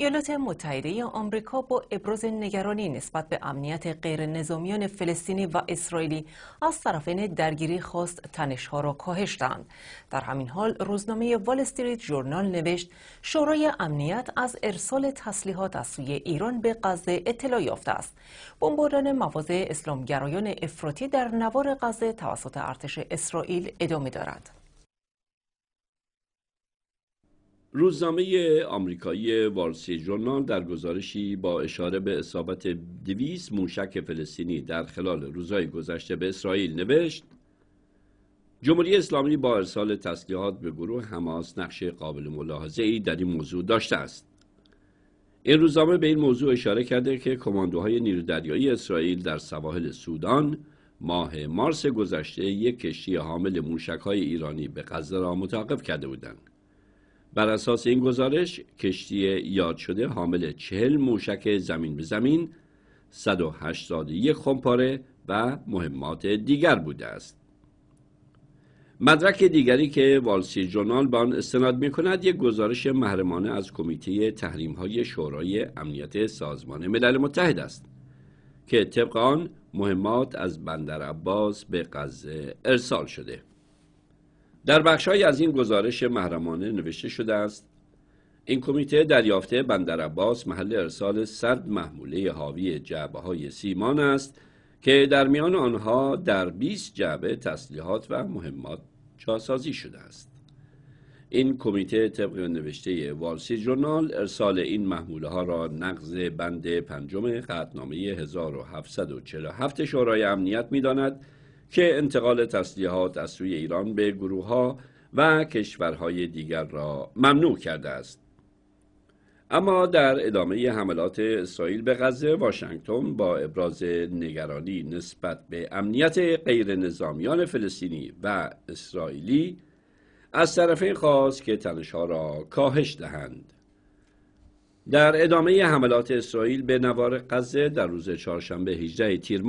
ایالات متحده آمریکا با ابراز نگرانی نسبت به امنیت غیر نظامیان فلسطینی و اسرائیلی از طرفین درگیری خواست تنشها را کاهش دهند. در همین حال روزنامه وال استریت جورنال نوشت شورای امنیت از ارسال تسلیحات از سوی ایران به غزه اطلاع یافته است. بمباران مواضع اسلامگرایان افراطی در نوار غزه توسط ارتش اسرائیل ادامه دارد. روزنامه آمریکایی وارسی جورنال در گزارشی با اشاره به اصابت دویست موشک فلسطینی در خلال روزهای گذشته به اسرائیل نوشت جمهوری اسلامی با ارسال تسلیحات به گروه حماس نقش قابل ملاحظه ای در این موضوع داشته است این روزنامه به این موضوع اشاره کرده که کماندوهای نیرودریایی اسرائیل در سواحل سودان ماه مارس گذشته یک کشتی حامل های ایرانی به غزه را متوقف کرده بودند بر اساس این گزارش کشتی یاد شده حامل چهل موشک زمین به زمین 181 خمپاره و مهمات دیگر بوده است مدرک دیگری که والسی جورنال به آن استناد می کند یک گزارش محرمانه از کمیته تحریم های شورای امنیت سازمان ملل متحد است که طبق آن مهمات از بندر عباس به غزه ارسال شده در بخشهایی از این گزارش محرمانه نوشته شده است این کمیته دریافته بندر محل ارسال صد محموله حاوی جعبه های سیمان است که در میان آنها در 20 جعبه تسلیحات و مهمات جاسازی شده است این کمیته طبق نوشته والسی جورنال ارسال این محموله ها را نقض بند پنجم قطنامه 1747 شورای امنیت میداند، که انتقال تسلیحات از سوی ایران به گروه ها و کشورهای دیگر را ممنوع کرده است. اما در ادامه حملات اسرائیل به غزه واشنگتن با ابراز نگرانی نسبت به امنیت غیر نظامیان فلسطینی و اسرائیلی از طرفین خواست که تنشها را کاهش دهند. در ادامه حملات اسرائیل به نوار غزه در روز چهارشنبه 18 تیر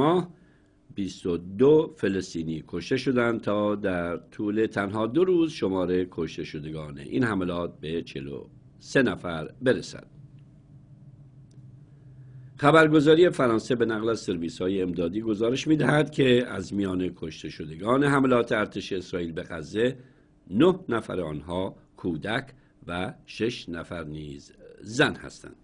22 فلسطینی کشته شدند تا در طول تنها دو روز شماره کشته شدگان این حملات به 43 نفر برسد. خبرگزاری فرانسه به نقل از سرویس های امدادی گزارش می دهد که از میان کشته شدگان حملات ارتش اسرائیل به غزه 9 نفر آنها کودک و شش نفر نیز زن هستند.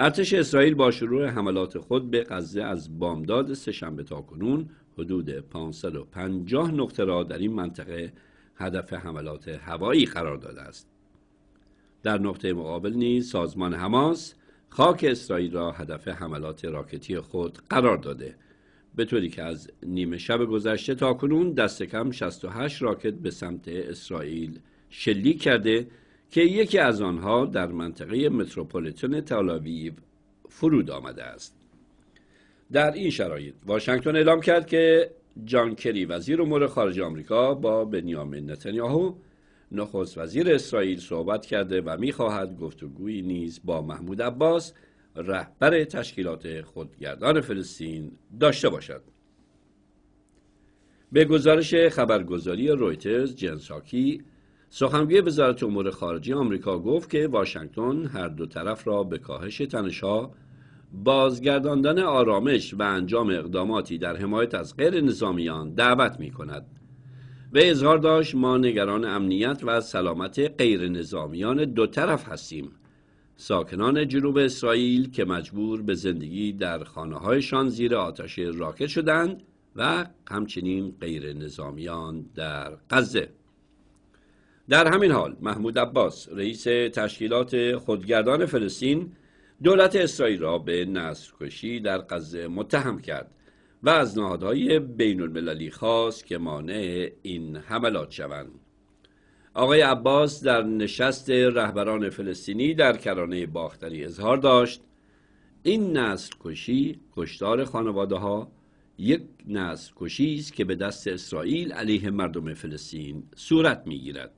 ارتش اسرائیل با شروع حملات خود به غزه از بامداد سهشنبه تا کنون حدود 550 نقطه را در این منطقه هدف حملات هوایی قرار داده است در نقطه مقابل نیز سازمان حماس خاک اسرائیل را هدف حملات راکتی خود قرار داده به طوری که از نیمه شب گذشته تا کنون دست کم 68 راکت به سمت اسرائیل شلیک کرده که یکی از آنها در منطقه متروپولیتن تلاویو فرود آمده است در این شرایط واشنگتن اعلام کرد که جان کری وزیر امور خارجه آمریکا با بنیامین نتانیاهو نخست وزیر اسرائیل صحبت کرده و میخواهد گفتگویی نیز با محمود عباس رهبر تشکیلات خودگردان فلسطین داشته باشد به گزارش خبرگزاری رویترز جنساکی سخنگوی وزارت امور خارجه آمریکا گفت که واشنگتن هر دو طرف را به کاهش تنشها بازگرداندن آرامش و انجام اقداماتی در حمایت از غیر نظامیان دعوت می کند و اظهار داشت ما نگران امنیت و سلامت غیر نظامیان دو طرف هستیم ساکنان جنوب اسرائیل که مجبور به زندگی در خانه زیر آتش راکت شدند و همچنین غیر نظامیان در غزه در همین حال محمود عباس رئیس تشکیلات خودگردان فلسطین دولت اسرائیل را به کشی در غزه متهم کرد و از نهادهای بین المللی خواست که مانع این حملات شوند. آقای عباس در نشست رهبران فلسطینی در کرانه باختری اظهار داشت این نسل کشی کشتار خانواده ها یک نسل کشی است که به دست اسرائیل علیه مردم فلسطین صورت می گیرد.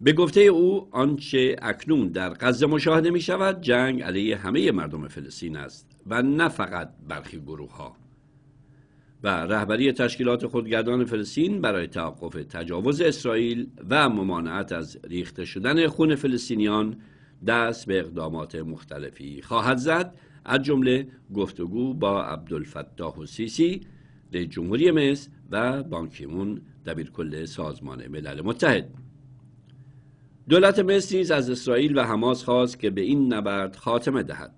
به گفته او آنچه اکنون در غزه مشاهده می شود جنگ علیه همه مردم فلسطین است و نه فقط برخی گروه ها و رهبری تشکیلات خودگردان فلسطین برای توقف تجاوز اسرائیل و ممانعت از ریخته شدن خون فلسطینیان دست به اقدامات مختلفی خواهد زد از جمله گفتگو با عبدالفتاح السیسی رئیس جمهوری مصر و بانکیمون دبیرکل سازمان ملل متحد دولت مصر از اسرائیل و حماس خواست که به این نبرد خاتمه دهد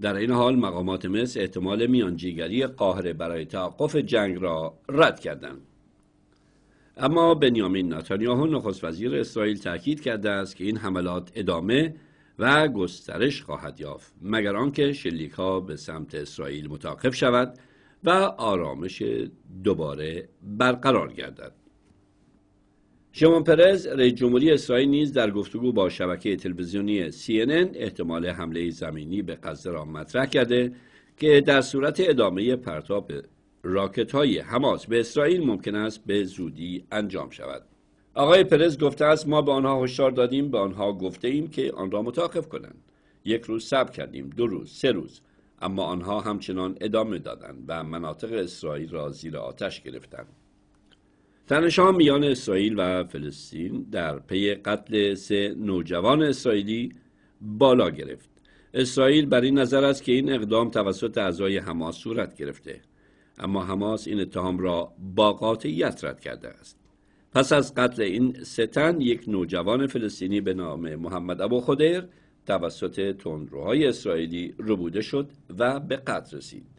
در این حال مقامات مصر احتمال میانجیگری قاهره برای توقف جنگ را رد کردند اما بنیامین نتانیاهو نخست وزیر اسرائیل تاکید کرده است که این حملات ادامه و گسترش خواهد یافت مگر آنکه شلیک ها به سمت اسرائیل متوقف شود و آرامش دوباره برقرار گردد شمون پرز رئیس جمهوری اسرائیل نیز در گفتگو با شبکه تلویزیونی CNN احتمال حمله زمینی به غزه را مطرح کرده که در صورت ادامه پرتاب راکت های حماس به اسرائیل ممکن است به زودی انجام شود. آقای پرز گفته است ما به آنها هشدار دادیم به آنها گفته ایم که آن را متوقف کنند. یک روز صبر کردیم، دو روز، سه روز. اما آنها همچنان ادامه دادند و مناطق اسرائیل را زیر آتش گرفتند. تنشها میان اسرائیل و فلسطین در پی قتل سه نوجوان اسرائیلی بالا گرفت اسرائیل بر این نظر است که این اقدام توسط اعضای حماس صورت گرفته اما حماس این اتهام را با قاطعیت رد کرده است پس از قتل این ستن یک نوجوان فلسطینی به نام محمد ابو خدر توسط تندروهای اسرائیلی ربوده شد و به قتل رسید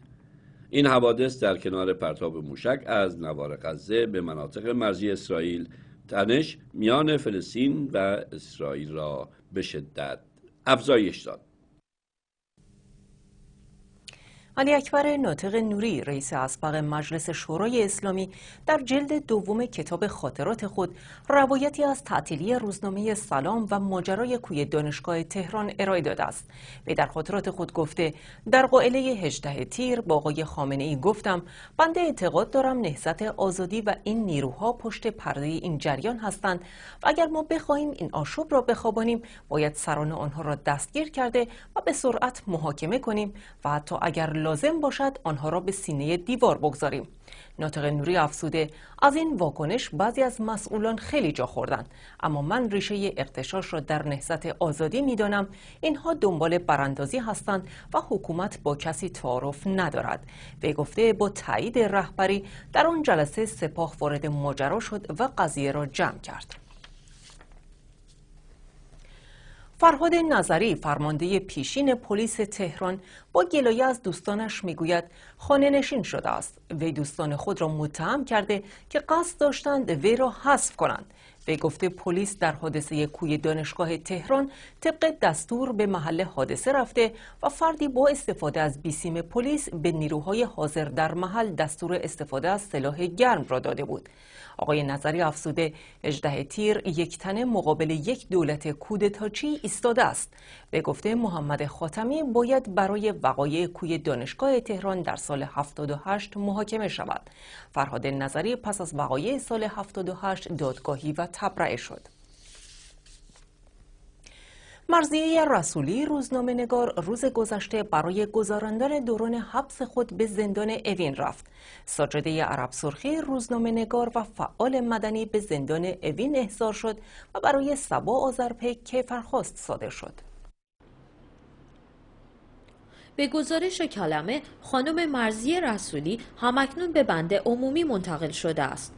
این حوادث در کنار پرتاب موشک از نوار غزه به مناطق مرزی اسرائیل تنش میان فلسطین و اسرائیل را به شدت افزایش داد علی اکبر ناطق نوری رئیس اسبق مجلس شورای اسلامی در جلد دوم کتاب خاطرات خود روایتی از تعطیلی روزنامه سلام و ماجرای کوی دانشگاه تهران ارائه داده است وی در خاطرات خود گفته در قائله 18 تیر با آقای خامنه ای گفتم بنده اعتقاد دارم نهضت آزادی و این نیروها پشت پرده این جریان هستند و اگر ما بخواهیم این آشوب را بخوابانیم باید سران آنها را دستگیر کرده و به سرعت محاکمه کنیم و حتی اگر لازم باشد آنها را به سینه دیوار بگذاریم ناطق نوری افسوده از این واکنش بعضی از مسئولان خیلی جا خوردن اما من ریشه اقتشاش را در نهضت آزادی میدانم اینها دنبال براندازی هستند و حکومت با کسی تعارف ندارد به گفته با تایید رهبری در آن جلسه سپاه وارد ماجرا شد و قضیه را جمع کرد فرهاد نظری فرمانده پیشین پلیس تهران با گلایه از دوستانش میگوید خانه نشین شده است وی دوستان خود را متهم کرده که قصد داشتند وی را حذف کنند به گفته پلیس در حادثه کوی دانشگاه تهران طبق دستور به محل حادثه رفته و فردی با استفاده از بیسیم پلیس به نیروهای حاضر در محل دستور استفاده از سلاح گرم را داده بود آقای نظری افسوده اجده تیر یک تنه مقابل یک دولت کودتاچی ایستاده است به گفته محمد خاتمی باید برای وقایع کوی دانشگاه تهران در سال 78 محاکمه شود فرهاد نظری پس از وقایع سال 78 دادگاهی و تبرعه شد مرزیه رسولی روزنامه نگار روز گذشته برای گذراندن دوران حبس خود به زندان اوین رفت. ساجده عرب سرخی روزنامه نگار و فعال مدنی به زندان اوین احضار شد و برای سبا آذرپی کیفرخواست صادر شد. به گزارش کلمه خانم مرزی رسولی همکنون به بند عمومی منتقل شده است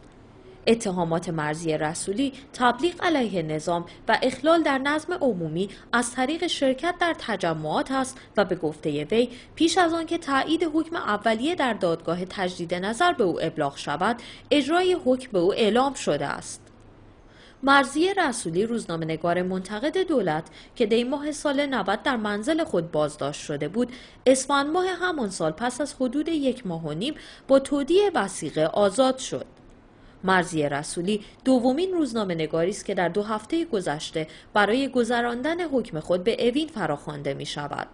اتهامات مرزی رسولی تبلیغ علیه نظام و اخلال در نظم عمومی از طریق شرکت در تجمعات است و به گفته وی پیش از آنکه تایید حکم اولیه در دادگاه تجدید نظر به او ابلاغ شود اجرای حکم به او اعلام شده است مرزی رسولی روزنامه نگار منتقد دولت که دی ماه سال 90 در منزل خود بازداشت شده بود اسفند ماه همان سال پس از حدود یک ماه و نیم با تودیع وسیقه آزاد شد مرزی رسولی دومین روزنامه نگاری است که در دو هفته گذشته برای گذراندن حکم خود به اوین فراخوانده می شود.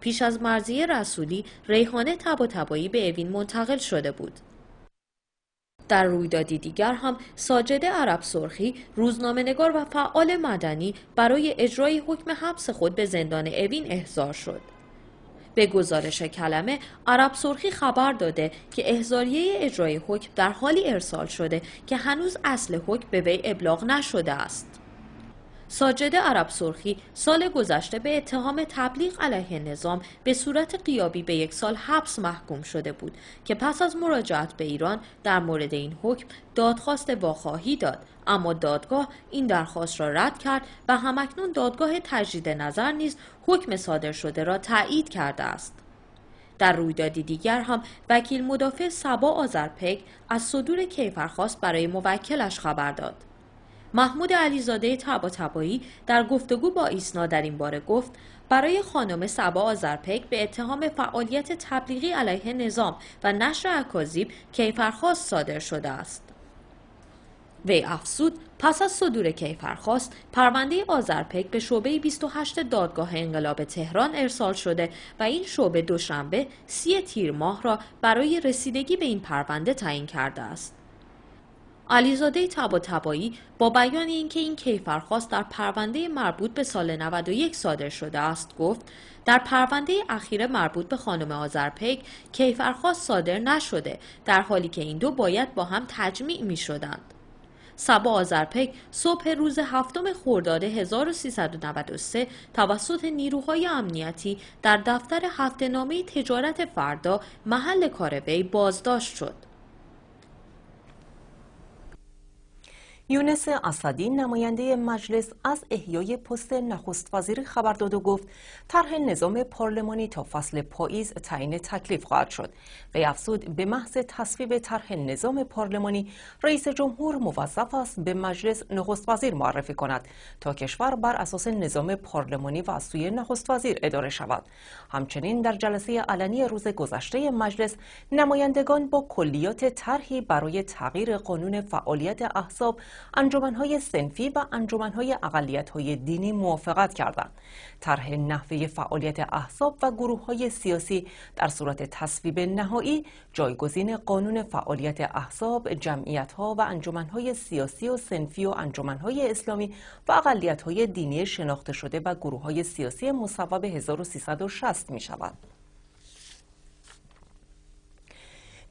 پیش از مرزی رسولی ریحانه تبا تبایی به اوین منتقل شده بود. در رویدادی دیگر هم ساجد عرب سرخی روزنامه نگار و فعال مدنی برای اجرای حکم حبس خود به زندان اوین احضار شد. به گزارش کلمه عرب سرخی خبر داده که احزاریه اجرای حکم در حالی ارسال شده که هنوز اصل حکم به وی ابلاغ نشده است ساجد عرب سرخی سال گذشته به اتهام تبلیغ علیه نظام به صورت قیابی به یک سال حبس محکوم شده بود که پس از مراجعت به ایران در مورد این حکم دادخواست واخواهی داد اما دادگاه این درخواست را رد کرد و همکنون دادگاه تجدید نظر نیز حکم صادر شده را تایید کرده است در رویدادی دیگر هم وکیل مدافع سبا آذرپک از صدور کیفرخواست برای موکلش خبر داد محمود علیزاده تبا تبایی در گفتگو با ایسنا در این باره گفت برای خانم سبا آزرپیک به اتهام فعالیت تبلیغی علیه نظام و نشر اکاذیب کیفرخواست صادر شده است وی افزود پس از صدور کیفرخواست پرونده آزرپک به شعبه 28 دادگاه انقلاب تهران ارسال شده و این شعبه دوشنبه سی تیر ماه را برای رسیدگی به این پرونده تعیین کرده است علیزاده تبا تبایی با بیان اینکه این کیفرخواست در پرونده مربوط به سال 91 صادر شده است گفت در پرونده اخیر مربوط به خانم آذرپیک کیفرخواست صادر نشده در حالی که این دو باید با هم تجمیع می شدند. سبا آذرپک صبح روز هفتم خرداد 1393 توسط نیروهای امنیتی در دفتر هفته نامه تجارت فردا محل کار وی بازداشت شد. یونس اسدی نماینده مجلس از احیای پست نخست وزیر خبر داد و گفت طرح نظام پارلمانی تا فصل پاییز تعیین تکلیف خواهد شد وی افزود به محض تصویب طرح نظام پارلمانی رئیس جمهور موظف است به مجلس نخست وزیر معرفی کند تا کشور بر اساس نظام پارلمانی و سوی نخست وزیر اداره شود همچنین در جلسه علنی روز گذشته مجلس نمایندگان با کلیات طرحی برای تغییر قانون فعالیت احزاب انجمنهای سنفی و انجمنهای اقلیت‌های دینی موافقت کردند طرح نحوه فعالیت احزاب و گروههای سیاسی در صورت تصویب نهایی جایگزین قانون فعالیت احزاب جمعیتها و انجمنهای سیاسی و سنفی و انجمنهای اسلامی و اقلیت‌های دینی شناخته شده و گروههای سیاسی مصوب 1360 می شود.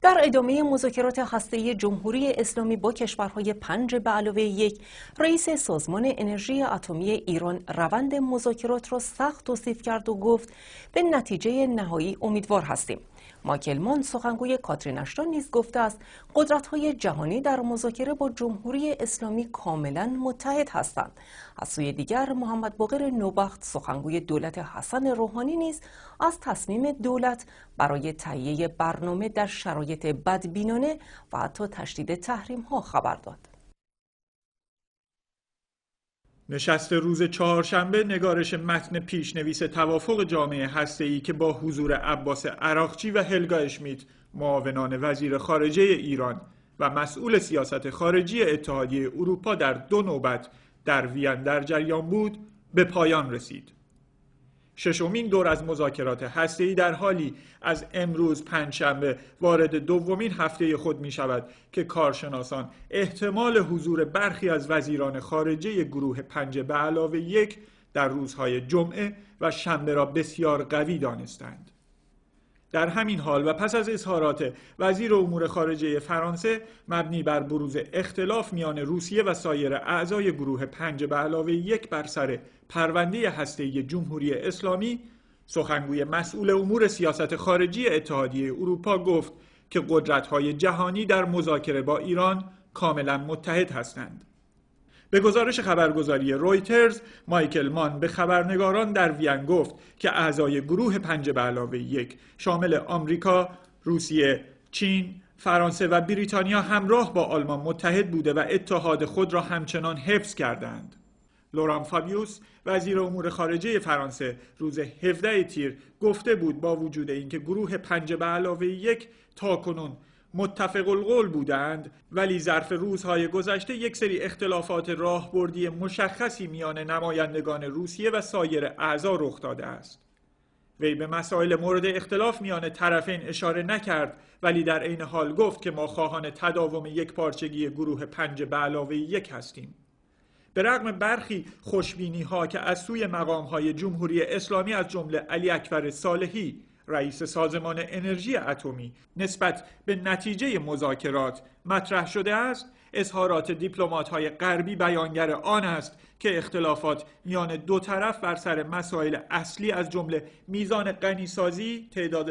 در ادامه مذاکرات هسته‌ای جمهوری اسلامی با کشورهای پنج به علاوه یک رئیس سازمان انرژی اتمی ایران روند مذاکرات را سخت توصیف کرد و گفت به نتیجه نهایی امیدوار هستیم ماکلمان سخنگوی اشتون نیز گفته است های جهانی در مذاکره با جمهوری اسلامی کاملا متحد هستند از سوی دیگر محمد باقر نوبخت سخنگوی دولت حسن روحانی نیز از تصمیم دولت برای تهیه برنامه در شرایط بدبینانه و حتی تشدید تحریم ها خبر داد نشست روز چهارشنبه نگارش متن پیشنویس توافق جامعه ای که با حضور عباس عراقچی و هلگا اشمیت معاونان وزیر خارجه ایران و مسئول سیاست خارجی اتحادیه اروپا در دو نوبت در وین در جریان بود به پایان رسید. ششمین دور از مذاکرات ای در حالی از امروز پنجشنبه وارد دومین هفته خود می شود که کارشناسان احتمال حضور برخی از وزیران خارجه گروه پنج به علاوه یک در روزهای جمعه و شنبه را بسیار قوی دانستند. در همین حال و پس از اظهارات وزیر امور خارجه فرانسه مبنی بر بروز اختلاف میان روسیه و سایر اعضای گروه پنج به علاوه یک بر سر پرونده هسته جمهوری اسلامی سخنگوی مسئول امور سیاست خارجی اتحادیه اروپا گفت که قدرت‌های جهانی در مذاکره با ایران کاملا متحد هستند به گزارش خبرگزاری رویترز مایکل مان به خبرنگاران در وین گفت که اعضای گروه پنج به علاوه یک شامل آمریکا، روسیه، چین، فرانسه و بریتانیا همراه با آلمان متحد بوده و اتحاد خود را همچنان حفظ کردند. لوران فابیوس وزیر امور خارجه فرانسه روز 17 تیر گفته بود با وجود اینکه گروه پنج به علاوه یک کنون، متفق القول بودند ولی ظرف روزهای گذشته یک سری اختلافات راهبردی مشخصی میان نمایندگان روسیه و سایر اعضا رخ داده است وی به مسائل مورد اختلاف میان طرفین اشاره نکرد ولی در عین حال گفت که ما خواهان تداوم یک پارچگی گروه پنج به علاوه یک هستیم به رغم برخی خوشبینی ها که از سوی مقام های جمهوری اسلامی از جمله علی اکبر صالحی رئیس سازمان انرژی اتمی نسبت به نتیجه مذاکرات مطرح شده است اظهارات های غربی بیانگر آن است که اختلافات میان دو طرف بر سر مسائل اصلی از جمله میزان غنیسازی، تعداد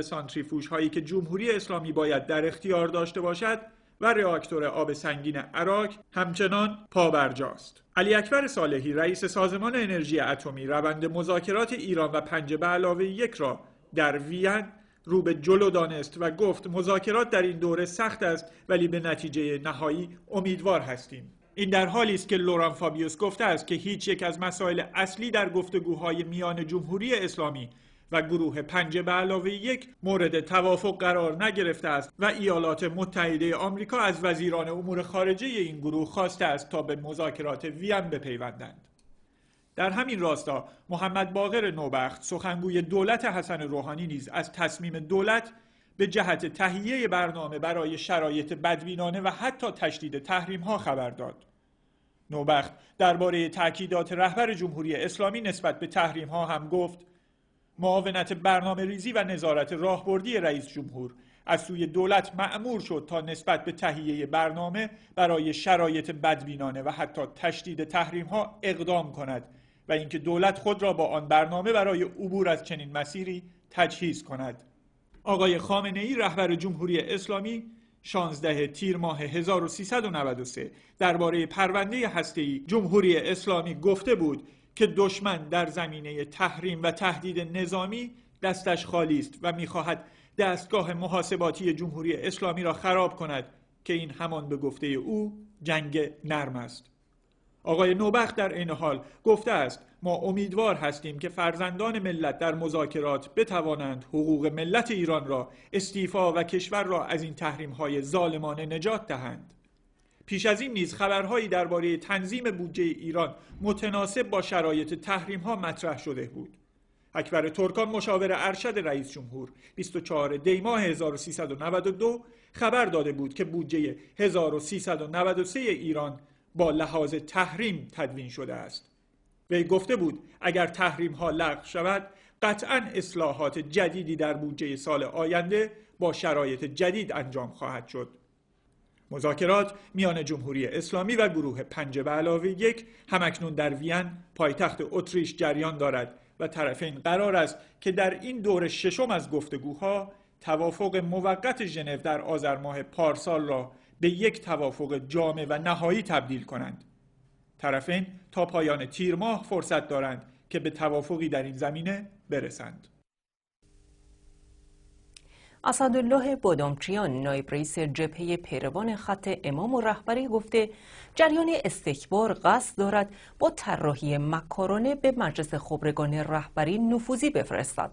هایی که جمهوری اسلامی باید در اختیار داشته باشد و راکتور آب سنگین عراق همچنان پابرجاست. علی اکبر صالحی رئیس سازمان انرژی اتمی روند مذاکرات ایران و پنج به علاوه یک را در وین رو به جلو دانست و گفت مذاکرات در این دوره سخت است ولی به نتیجه نهایی امیدوار هستیم این در حالی است که لوران فابیوس گفته است که هیچ یک از مسائل اصلی در گفتگوهای میان جمهوری اسلامی و گروه پنج به علاوه یک مورد توافق قرار نگرفته است و ایالات متحده آمریکا از وزیران امور خارجه این گروه خواسته است تا به مذاکرات وین بپیوندند در همین راستا محمد باقر نوبخت سخنگوی دولت حسن روحانی نیز از تصمیم دولت به جهت تهیه برنامه برای شرایط بدبینانه و حتی تشدید تحریم ها خبر داد. نوبخت درباره تاکیدات رهبر جمهوری اسلامی نسبت به تحریم ها هم گفت معاونت برنامه ریزی و نظارت راهبردی رئیس جمهور از سوی دولت معمور شد تا نسبت به تهیه برنامه برای شرایط بدبینانه و حتی تشدید تحریم ها اقدام کند و اینکه دولت خود را با آن برنامه برای عبور از چنین مسیری تجهیز کند آقای خامنه ای رهبر جمهوری اسلامی 16 تیر ماه 1393 درباره پرونده هسته‌ای جمهوری اسلامی گفته بود که دشمن در زمینه تحریم و تهدید نظامی دستش خالی است و میخواهد دستگاه محاسباتی جمهوری اسلامی را خراب کند که این همان به گفته او جنگ نرم است آقای نوبخت در این حال گفته است ما امیدوار هستیم که فرزندان ملت در مذاکرات بتوانند حقوق ملت ایران را استیفا و کشور را از این تحریم های ظالمانه نجات دهند پیش از این نیز خبرهایی درباره تنظیم بودجه ایران متناسب با شرایط تحریم ها مطرح شده بود اکبر ترکان مشاور ارشد رئیس جمهور 24 دی ماه 1392 خبر داده بود که بودجه 1393 ایران با لحاظ تحریم تدوین شده است وی گفته بود اگر تحریم ها لغو شود قطعا اصلاحات جدیدی در بودجه سال آینده با شرایط جدید انجام خواهد شد مذاکرات میان جمهوری اسلامی و گروه پنج به علاوه یک همکنون در وین پایتخت اتریش جریان دارد و طرفین قرار است که در این دور ششم از گفتگوها توافق موقت ژنو در آذر ماه پارسال را به یک توافق جامع و نهایی تبدیل کنند طرفین تا پایان تیر ماه فرصت دارند که به توافقی در این زمینه برسند اسدالله بادامچیان نایب رئیس جبهه پیروان خط امام و رهبری گفته جریان استکبار قصد دارد با طراحی مکارانه به مجلس خبرگان رهبری نفوذی بفرستد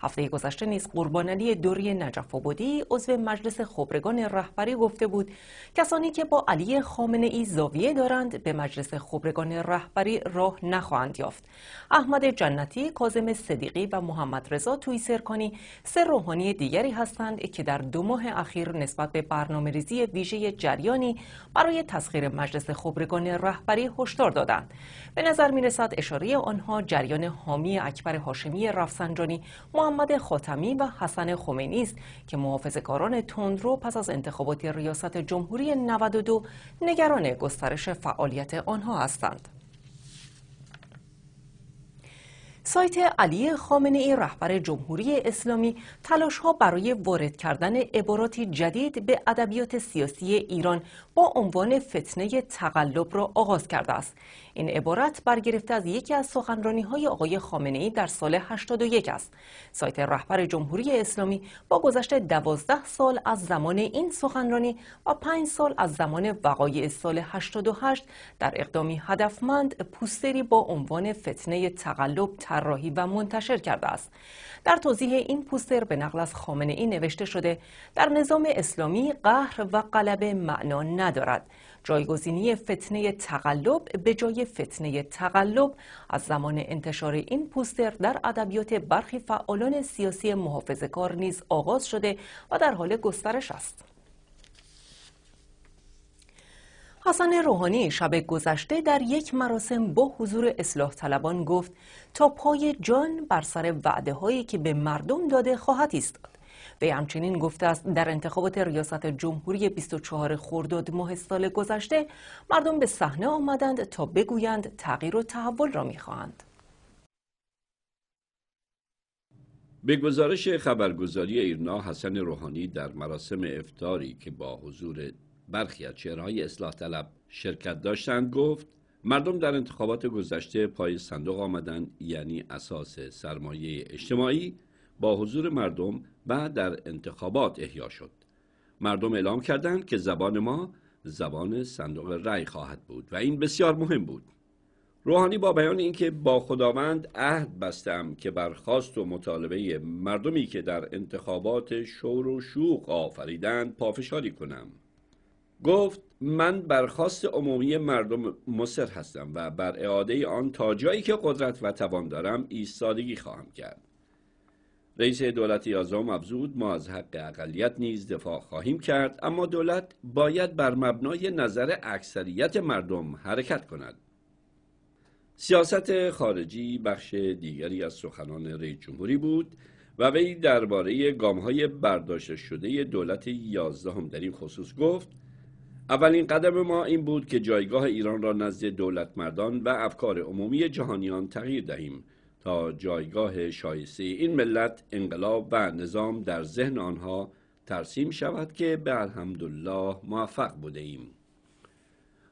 هفته گذشته نیز قربان علی دوری نجف آبادی عضو مجلس خبرگان رهبری گفته بود کسانی که با علی خامنه ای زاویه دارند به مجلس خبرگان رهبری راه نخواهند یافت احمد جنتی کاظم صدیقی و محمد رضا تویسرکانی سه روحانی دیگری هستند که در دو ماه اخیر نسبت به برنامه ویژه جریانی برای تسخیر مجلس خبرگان رهبری هشدار دادند به نظر میرسد اشاره آنها جریان حامی اکبر هاشمی رفسنجانی محمد خاتمی و حسن خمینی است که محافظه‌کاران تندرو پس از انتخابات ریاست جمهوری 92 نگران گسترش فعالیت آنها هستند. سایت علی خامنه ای رهبر جمهوری اسلامی تلاش ها برای وارد کردن عبارات جدید به ادبیات سیاسی ایران با عنوان فتنه تقلب را آغاز کرده است. این عبارت برگرفته از یکی از سخنرانی های آقای خامنه ای در سال 81 است سایت رهبر جمهوری اسلامی با گذشت 12 سال از زمان این سخنرانی و 5 سال از زمان وقایع سال 88 در اقدامی هدفمند پوستری با عنوان فتنه تقلب طراحی و منتشر کرده است در توضیح این پوستر به نقل از خامنه ای نوشته شده در نظام اسلامی قهر و غلبه معنا ندارد جایگزینی فتنه تقلب به جای فتنه تقلب از زمان انتشار این پوستر در ادبیات برخی فعالان سیاسی محافظه کار نیز آغاز شده و در حال گسترش است. حسن روحانی شب گذشته در یک مراسم با حضور اصلاح طلبان گفت تا پای جان بر سر وعده هایی که به مردم داده خواهد ایستاد. وی همچنین گفته است در انتخابات ریاست جمهوری 24 خرداد ماه سال گذشته مردم به صحنه آمدند تا بگویند تغییر و تحول را میخواهند به گزارش خبرگزاری ایرنا حسن روحانی در مراسم افتاری که با حضور برخی از اصلاح طلب شرکت داشتند گفت مردم در انتخابات گذشته پای صندوق آمدند یعنی اساس سرمایه اجتماعی با حضور مردم و در انتخابات احیا شد مردم اعلام کردند که زبان ما زبان صندوق رأی خواهد بود و این بسیار مهم بود روحانی با بیان اینکه با خداوند عهد بستم که برخواست و مطالبه مردمی که در انتخابات شور و شوق آفریدند پافشاری کنم گفت من برخواست عمومی مردم مصر هستم و بر اعاده آن تا جایی که قدرت و توان دارم ایستادگی خواهم کرد رئیس دولت یازم افزود ما از حق اقلیت نیز دفاع خواهیم کرد اما دولت باید بر مبنای نظر اکثریت مردم حرکت کند سیاست خارجی بخش دیگری از سخنان رئیس جمهوری بود و وی درباره های برداشته شده دولت یازدهم در این خصوص گفت اولین قدم ما این بود که جایگاه ایران را نزد دولت مردان و افکار عمومی جهانیان تغییر دهیم تا جایگاه شایسته این ملت انقلاب و نظام در ذهن آنها ترسیم شود که به الحمدلله موفق بوده ایم.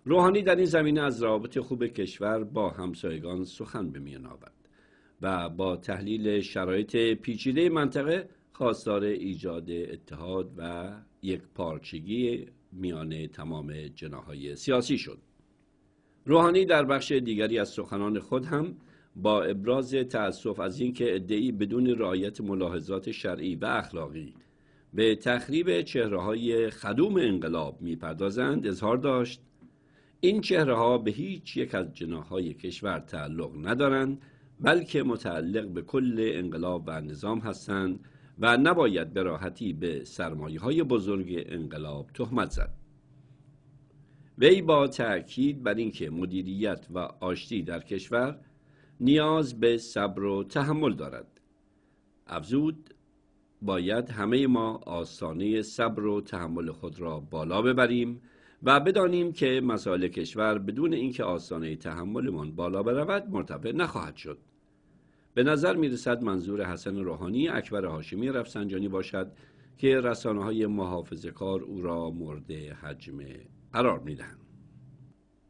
روحانی در این زمینه از رابط خوب کشور با همسایگان سخن به میان آورد و با تحلیل شرایط پیچیده منطقه خواستار ایجاد اتحاد و یک پارچگی میان تمام جناهای سیاسی شد. روحانی در بخش دیگری از سخنان خود هم با ابراز تأسف از اینکه ادعی بدون رعایت ملاحظات شرعی و اخلاقی به تخریب چهره های خدوم انقلاب میپردازند اظهار داشت این چهره ها به هیچ یک از جناهای کشور تعلق ندارند بلکه متعلق به کل انقلاب و نظام هستند و نباید به راحتی به سرمایه های بزرگ انقلاب تهمت زد وی با تأکید بر اینکه مدیریت و آشتی در کشور نیاز به صبر و تحمل دارد افزود باید همه ما آسانه صبر و تحمل خود را بالا ببریم و بدانیم که مسائل کشور بدون اینکه تحمل تحملمان بالا برود مرتفع نخواهد شد به نظر می رسد منظور حسن روحانی اکبر هاشمی رفسنجانی باشد که رسانه های محافظ کار او را مورد حجم قرار می دهند.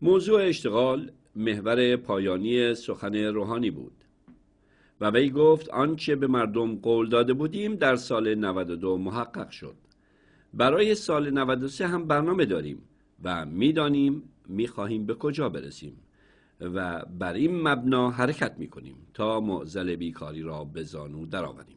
موضوع اشتغال محور پایانی سخن روحانی بود و وی گفت آنچه به مردم قول داده بودیم در سال 92 محقق شد برای سال 93 هم برنامه داریم و میدانیم میخواهیم به کجا برسیم و بر این مبنا حرکت میکنیم تا معزل بیکاری را به زانو درآوریم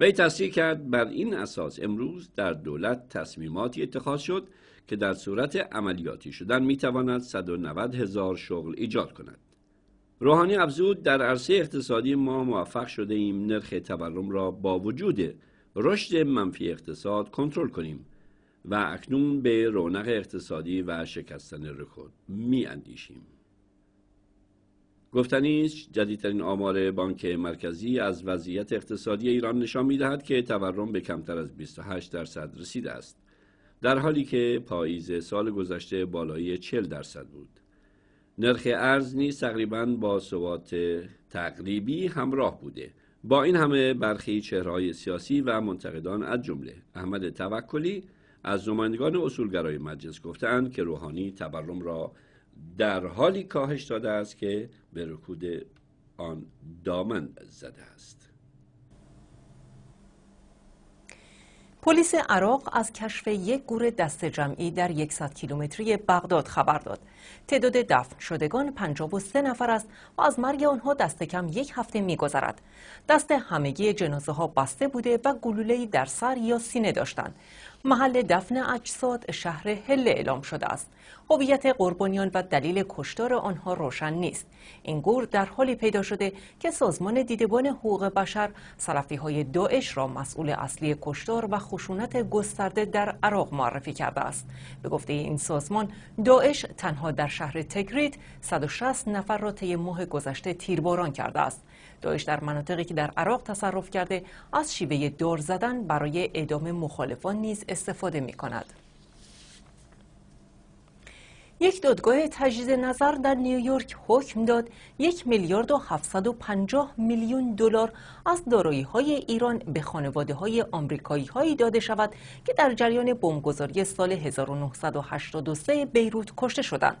وی تصریح کرد بر این اساس امروز در دولت تصمیماتی اتخاذ شد که در صورت عملیاتی شدن می تواند 190 هزار شغل ایجاد کند. روحانی افزود در عرصه اقتصادی ما موفق شده ایم نرخ تورم را با وجود رشد منفی اقتصاد کنترل کنیم و اکنون به رونق اقتصادی و شکستن رکورد می اندیشیم. گفتنیش جدیدترین آمار بانک مرکزی از وضعیت اقتصادی ایران نشان می دهد که تورم به کمتر از 28 درصد رسیده است. در حالی که پاییز سال گذشته بالایی 40 درصد بود. نرخ ارز نیز تقریبا با ثبات تقریبی همراه بوده. با این همه برخی چهرهای سیاسی و منتقدان از جمله احمد توکلی از نمایندگان اصولگرای مجلس گفتند که روحانی تورم را در حالی کاهش داده است که به رکود آن دامن زده است. پلیس عراق از کشف یک گور دست جمعی در 100 کیلومتری بغداد خبر داد. تعداد دفن شدگان 53 نفر است و از مرگ آنها دست کم یک هفته میگذرد. دست همگی جنازه ها بسته بوده و گلوله‌ای در سر یا سینه داشتند. محل دفن اجساد شهر هل اعلام شده است هویت قربانیان و دلیل کشتار آنها روشن نیست این گور در حالی پیدا شده که سازمان دیدبان حقوق بشر سلفی های داعش را مسئول اصلی کشتار و خشونت گسترده در عراق معرفی کرده است به گفته این سازمان داعش تنها در شهر تگرید 160 نفر را طی ماه گذشته تیرباران کرده است داعش در مناطقی که در عراق تصرف کرده از شیوه دور زدن برای اعدام مخالفان نیز استفاده می کند. یک دادگاه تجدید نظر در نیویورک حکم داد یک میلیارد و میلیون دلار از دارایی های ایران به خانواده های آمریکایی هایی داده شود که در جریان بمبگذاری سال 1983 بیروت کشته شدند.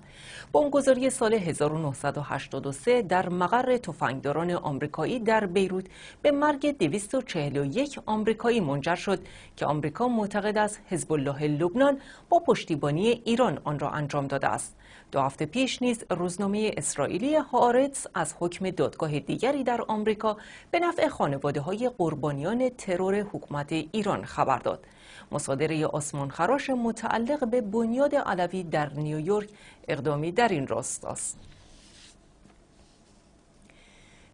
بمبگذاری سال 1983 در مقر تفنگداران آمریکایی در بیروت به مرگ 241 آمریکایی منجر شد که آمریکا معتقد است حزب الله لبنان با پشتیبانی ایران آن را انجام داد دو هفته پیش نیز روزنامه اسرائیلی هارتز از حکم دادگاه دیگری در آمریکا به نفع خانواده های قربانیان ترور حکومت ایران خبر داد. مصادره آسمانخراش متعلق به بنیاد علوی در نیویورک اقدامی در این راست است.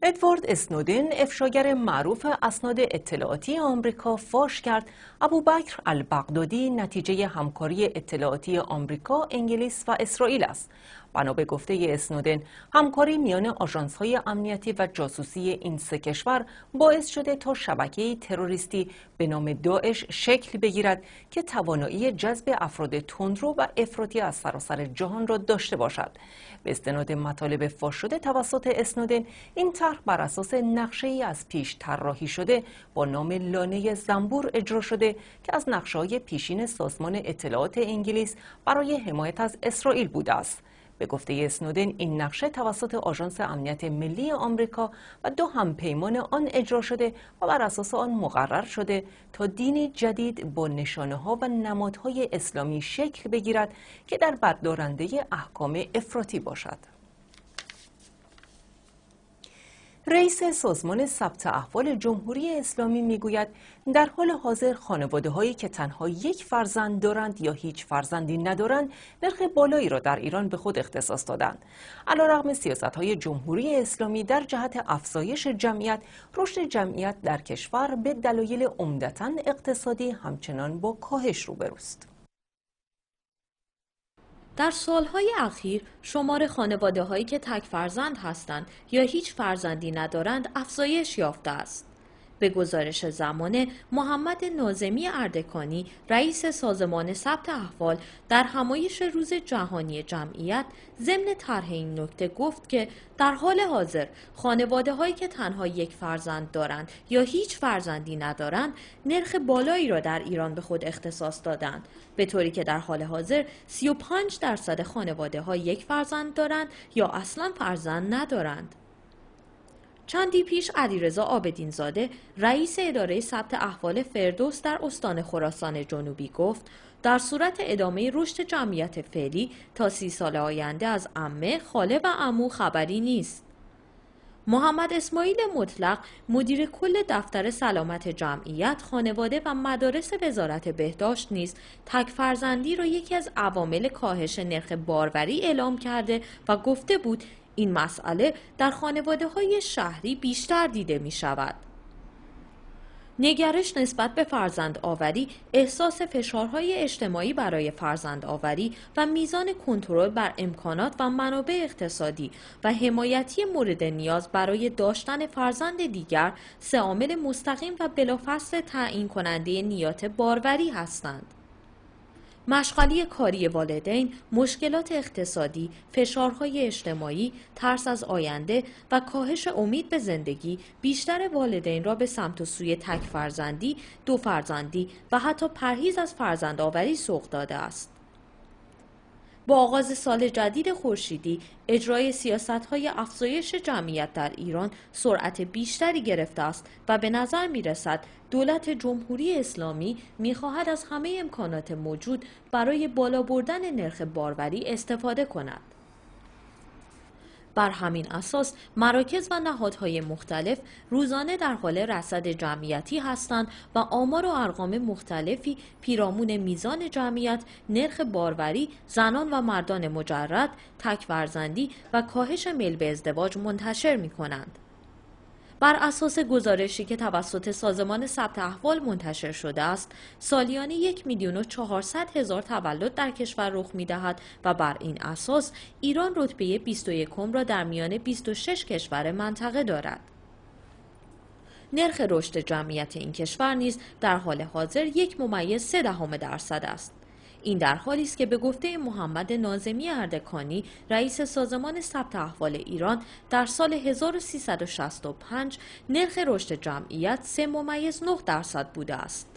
ادوارد اسنودن افشاگر معروف اسناد اطلاعاتی آمریکا فاش کرد ابوبکر البغدادی نتیجه همکاری اطلاعاتی آمریکا، انگلیس و اسرائیل است بنا به گفته اسنودن همکاری میان آژانس‌های امنیتی و جاسوسی این سه کشور باعث شده تا شبکه تروریستی به نام داعش شکل بگیرد که توانایی جذب افراد تندرو و افراطی از سراسر جهان را داشته باشد به استناد مطالب فاش شده توسط اسنودن این طرح بر اساس نقشه ای از پیش طراحی شده با نام لانه زنبور اجرا شده که از نقشه پیشین سازمان اطلاعات انگلیس برای حمایت از اسرائیل بوده است به گفته اسنودن این نقشه توسط آژانس امنیت ملی آمریکا و دو همپیمان آن اجرا شده و بر اساس آن مقرر شده تا دینی جدید با نشانه ها و نمادهای اسلامی شکل بگیرد که در بردارنده احکام افراطی باشد. رئیس سازمان ثبت احوال جمهوری اسلامی میگوید در حال حاضر خانواده هایی که تنها یک فرزند دارند یا هیچ فرزندی ندارند نرخ بالایی را در ایران به خود اختصاص دادند علیرغم سیاست های جمهوری اسلامی در جهت افزایش جمعیت رشد جمعیت در کشور به دلایل عمدتا اقتصادی همچنان با کاهش روبروست در سالهای اخیر شمار خانواده هایی که تک فرزند هستند یا هیچ فرزندی ندارند افزایش یافته است. به گزارش زمان محمد نازمی اردکانی رئیس سازمان ثبت احوال در همایش روز جهانی جمعیت ضمن طرح این نکته گفت که در حال حاضر خانواده هایی که تنها یک فرزند دارند یا هیچ فرزندی ندارند نرخ بالایی را در ایران به خود اختصاص دادند به طوری که در حال حاضر 35 درصد خانواده ها یک فرزند دارند یا اصلا فرزند ندارند چندی پیش علیرضا آبدینزاده رئیس اداره ثبت احوال فردوس در استان خراسان جنوبی گفت در صورت ادامه رشد جمعیت فعلی تا سی سال آینده از امه، خاله و عمو خبری نیست. محمد اسماعیل مطلق مدیر کل دفتر سلامت جمعیت خانواده و مدارس وزارت بهداشت نیز تک فرزندی را یکی از عوامل کاهش نرخ باروری اعلام کرده و گفته بود این مسئله در خانواده های شهری بیشتر دیده می شود. نگرش نسبت به فرزند آوری احساس فشارهای اجتماعی برای فرزند آوری و میزان کنترل بر امکانات و منابع اقتصادی و حمایتی مورد نیاز برای داشتن فرزند دیگر سه عامل مستقیم و بلافصل تعیین کننده نیات باروری هستند. مشغله کاری والدین، مشکلات اقتصادی، فشارهای اجتماعی، ترس از آینده و کاهش امید به زندگی بیشتر والدین را به سمت و سوی تک فرزندی، دو فرزندی و حتی پرهیز از فرزند آوری سوق داده است. با آغاز سال جدید خورشیدی اجرای سیاست های افزایش جمعیت در ایران سرعت بیشتری گرفته است و به نظر می رسد دولت جمهوری اسلامی می خواهد از همه امکانات موجود برای بالا بردن نرخ باروری استفاده کند. بر همین اساس مراکز و نهادهای مختلف روزانه در حال رصد جمعیتی هستند و آمار و ارقام مختلفی پیرامون میزان جمعیت، نرخ باروری، زنان و مردان مجرد، تکورزندی و کاهش میل به ازدواج منتشر می کنند. بر اساس گزارشی که توسط سازمان ثبت احوال منتشر شده است سالیانه یک میلیون و چهارصد هزار تولد در کشور رخ میدهد و بر این اساس ایران رتبه 21 را در میان 26 کشور منطقه دارد نرخ رشد جمعیت این کشور نیز در حال حاضر یک ممیز سه دهم درصد است این در حالی است که به گفته محمد نازمی اردکانی رئیس سازمان ثبت احوال ایران در سال 1365 نرخ رشد جمعیت 3 ممیز 9 درصد بوده است.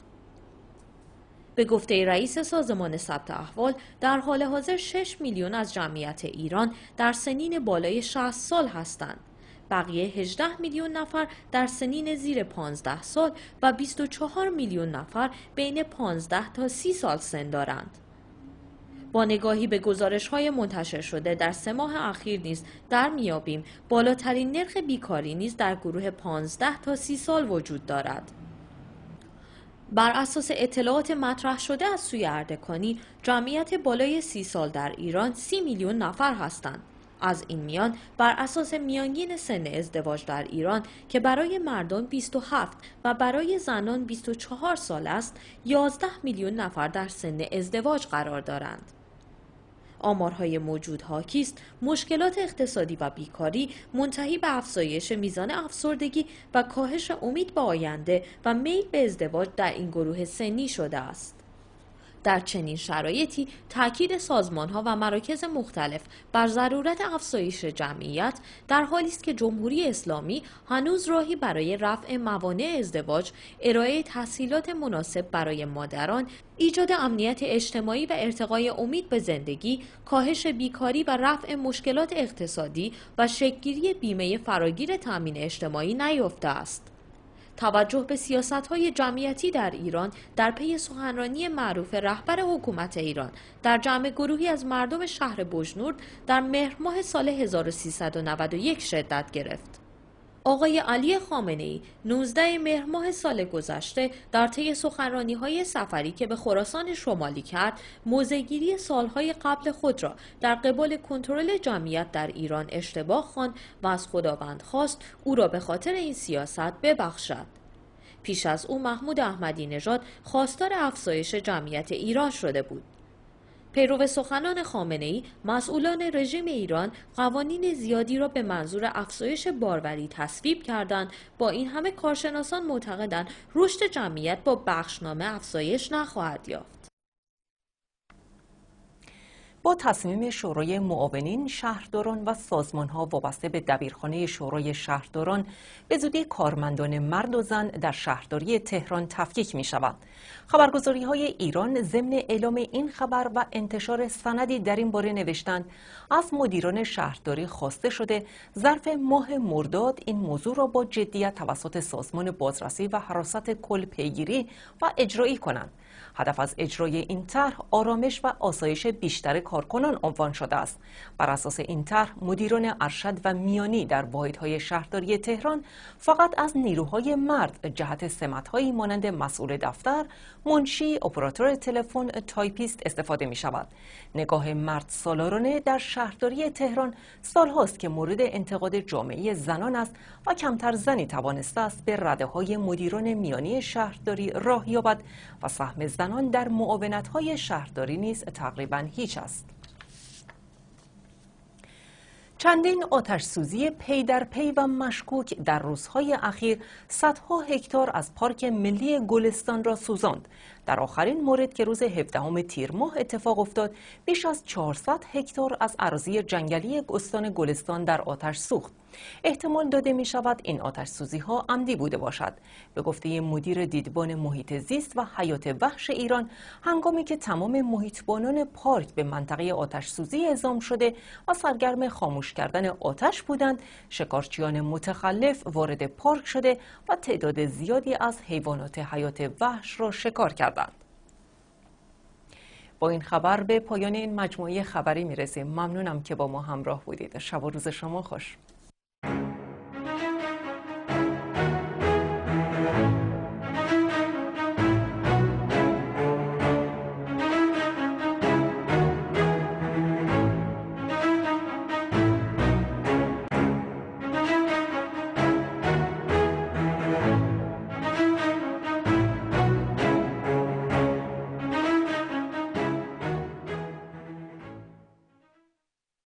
به گفته رئیس سازمان ثبت احوال در حال حاضر 6 میلیون از جمعیت ایران در سنین بالای 60 سال هستند. بقیه 18 میلیون نفر در سنین زیر 15 سال و 24 میلیون نفر بین 15 تا 30 سال سن دارند. با نگاهی به گزارش های منتشر شده در سه ماه اخیر نیز در میابیم بالاترین نرخ بیکاری نیز در گروه 15 تا 30 سال وجود دارد. بر اساس اطلاعات مطرح شده از سوی اردکانی جمعیت بالای سی سال در ایران سی میلیون نفر هستند از این میان بر اساس میانگین سن ازدواج در ایران که برای مردان 27 و برای زنان 24 سال است 11 میلیون نفر در سن ازدواج قرار دارند. آمارهای موجود هاکیست مشکلات اقتصادی و بیکاری منتهی به افزایش میزان افسردگی و کاهش امید به آینده و میل به ازدواج در این گروه سنی شده است در چنین شرایطی تاکید سازمانها و مراکز مختلف بر ضرورت افزایش جمعیت در حالی است که جمهوری اسلامی هنوز راهی برای رفع موانع ازدواج ارائه تحصیلات مناسب برای مادران ایجاد امنیت اجتماعی و ارتقای امید به زندگی کاهش بیکاری و رفع مشکلات اقتصادی و شکلگیری بیمه فراگیر تامین اجتماعی نیافته است توجه به سیاست های جمعیتی در ایران در پی سخنرانی معروف رهبر حکومت ایران در جمع گروهی از مردم شهر بجنورد در مهر ماه سال 1391 شدت گرفت. آقای علی خامنه ای 19 مهر ماه سال گذشته در طی سخنرانی های سفری که به خراسان شمالی کرد موزگیری سالهای قبل خود را در قبال کنترل جمعیت در ایران اشتباه خواند و از خداوند خواست او را به خاطر این سیاست ببخشد پیش از او محمود احمدی نژاد خواستار افزایش جمعیت ایران شده بود پیرو سخنان خامنه ای مسئولان رژیم ایران قوانین زیادی را به منظور افزایش باروری تصویب کردند با این همه کارشناسان معتقدند رشد جمعیت با بخشنامه افزایش نخواهد یافت با تصمیم شورای معاونین شهرداران و سازمانها وابسته به دبیرخانه شورای شهرداران به زودی کارمندان مرد و زن در شهرداری تهران تفکیک می شود. خبرگزاری های ایران ضمن اعلام این خبر و انتشار سندی در این باره نوشتند از مدیران شهرداری خواسته شده ظرف ماه مرداد این موضوع را با جدیت توسط سازمان بازرسی و حراست کل پیگیری و اجرایی کنند. هدف از اجرای این طرح آرامش و آسایش بیشتر کارکنان عنوان شده است بر اساس این طرح مدیران ارشد و میانی در واحدهای شهرداری تهران فقط از نیروهای مرد جهت سمتهایی مانند مسئول دفتر منشی اپراتور تلفن تایپیست استفاده می شود نگاه مرد سالارانه در شهرداری تهران سالهاست که مورد انتقاد جامعه زنان است و کمتر زنی توانسته است به رده های مدیران میانی شهرداری راه یابد و سهم زنان در های شهرداری نیز تقریبا هیچ است. چندین آتش سوزی پی در پی و مشکوک در روزهای اخیر صدها هکتار از پارک ملی گلستان را سوزاند. در آخرین مورد که روز 17 تیر ماه اتفاق افتاد، بیش از 400 هکتار از عراضی جنگلی گستان گلستان در آتش سوخت. احتمال داده می شود این آتش سوزی ها عمدی بوده باشد به گفته مدیر دیدبان محیط زیست و حیات وحش ایران هنگامی که تمام محیطبانان پارک به منطقه آتش سوزی اعزام شده و سرگرم خاموش کردن آتش بودند شکارچیان متخلف وارد پارک شده و تعداد زیادی از حیوانات حیات وحش را شکار کردند با این خبر به پایان این مجموعه خبری میرسیم ممنونم که با ما همراه بودید شب روز شما خوش